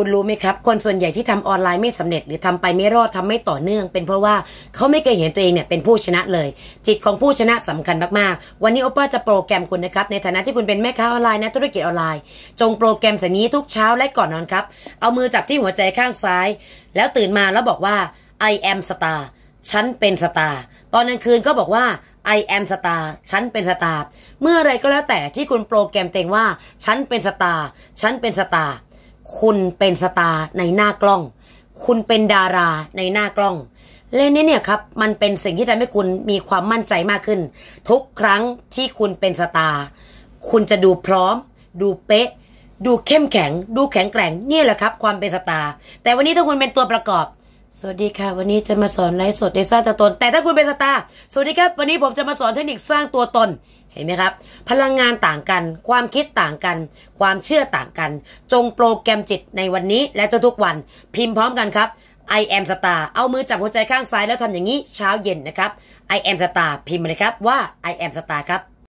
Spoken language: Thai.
คุณรู้ไหมครับ คนส่วนใหญ่ที่ทำออนไลน์ไม่สำเร็จหรือทำไปไม่รอดทำไม่ต่อเนื่อง เป็นเพราะว่าเขาไม่เคยเห็นตัวเองเนี่ยเป็นผู้ชนะเลย จิตของผู้ชนะสำคัญมากๆ วันนี้โอป้าจะโปรแกรมคุณนะครับในฐานะที่คุณเป็นแม่ค้าออนไลน์นะธุรกิจออนไลน์ จงโปรแกรมสิ่งนี้ทุกเช้าและก่อนนอนครับเอามือจับที่หัวใจข้างซ้าย แล้วตื่นมาแล้วบอกว่า I am star ฉันเป็นสตาร์ตอนกลางคืนก็บอกว่า I am star ฉันเป็นสตาร์เมื่อไรก็แล้วแต่ที่คุณโปรแกรมเต็งว่าฉันเป็นสตาร์ฉันเป็นสตาร์คุณเป็นสตาร์ในหน้ากล้อง คุณเป็นดาราในหน้ากล้องเล่นี้เนี่ยครับ มันเป็นสิ่งที่ทำให้คุณมีความมั่นใจมากขึ้น ทุกครั้งที่คุณเป็นสตาร์คุณจะดูพร้อม ดูเป๊ะ ดูเข้มแข็ง ดูแข็งแกร่งนี่แหละครับ ความเป็นสตาร์แต่วันนี้ถ้าคุณเป็นตัวประกอบ สวัสดีค่ะ วันนี้จะมาสอนไลฟ์สดในสร้างตัวตน แต่ถ้าคุณเป็นสตาร์สวัสดีครับ วันนี้ผมจะมาสอนเทคนิคสร้างตัวตนเห็นไหมครับ พลังงานต่างกัน ความคิดต่างกัน ความเชื่อต่างกัน จงโปรแกรมจิตในวันนี้และทุกๆวัน พิมพ์พร้อมกันครับ I am star เอามือจับหัวใจข้างซ้ายแล้วทำอย่างนี้เช้าเย็นนะครับ I am star พิมพ์เลยครับ ว่า I am star ครับ